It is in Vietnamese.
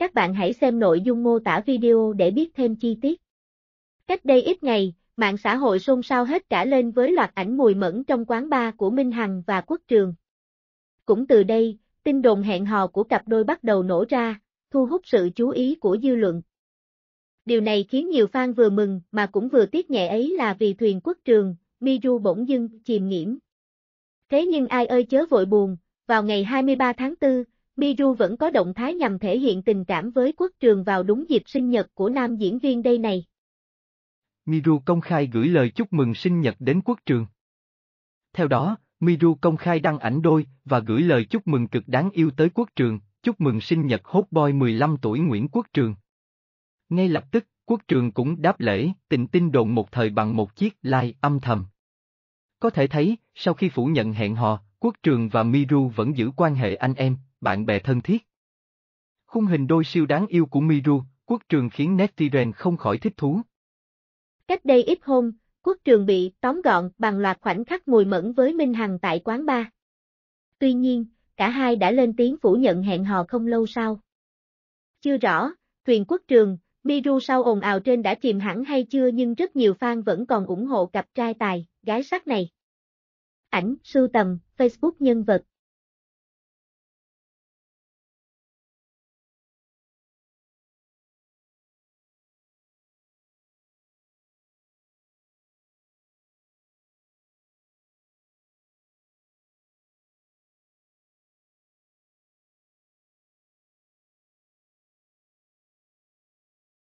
Các bạn hãy xem nội dung mô tả video để biết thêm chi tiết. Cách đây ít ngày, mạng xã hội xôn xao hết cả lên với loạt ảnh mùi mẫn trong quán bar của Minh Hằng và Quốc Trường. Cũng từ đây, tin đồn hẹn hò của cặp đôi bắt đầu nổ ra, thu hút sự chú ý của dư luận. Điều này khiến nhiều fan vừa mừng mà cũng vừa tiếc nhẹ ấy là vì thuyền Quốc Trường, Miru bỗng dưng chìm nhiễm Thế nhưng ai ơi chớ vội buồn, vào ngày 23 tháng 4, Biru vẫn có động thái nhằm thể hiện tình cảm với quốc trường vào đúng dịp sinh nhật của nam diễn viên đây này. Miru công khai gửi lời chúc mừng sinh nhật đến quốc trường. Theo đó, Miru công khai đăng ảnh đôi và gửi lời chúc mừng cực đáng yêu tới quốc trường, chúc mừng sinh nhật hốt boy 15 tuổi Nguyễn Quốc Trường. Ngay lập tức, quốc trường cũng đáp lễ, tình tin đồn một thời bằng một chiếc like âm thầm. Có thể thấy, sau khi phủ nhận hẹn hò, Quốc Trường và Miru vẫn giữ quan hệ anh em, bạn bè thân thiết. Khung hình đôi siêu đáng yêu của Miru, Quốc Trường khiến Nettiren không khỏi thích thú. Cách đây ít hôm, Quốc Trường bị tóm gọn bằng loạt khoảnh khắc mùi mẫn với Minh Hằng tại quán bar. Tuy nhiên, cả hai đã lên tiếng phủ nhận hẹn hò không lâu sau. Chưa rõ, thuyền Quốc Trường, Miru sau ồn ào trên đã chìm hẳn hay chưa nhưng rất nhiều fan vẫn còn ủng hộ cặp trai tài, gái sắc này ảnh, sưu tầm, Facebook nhân vật,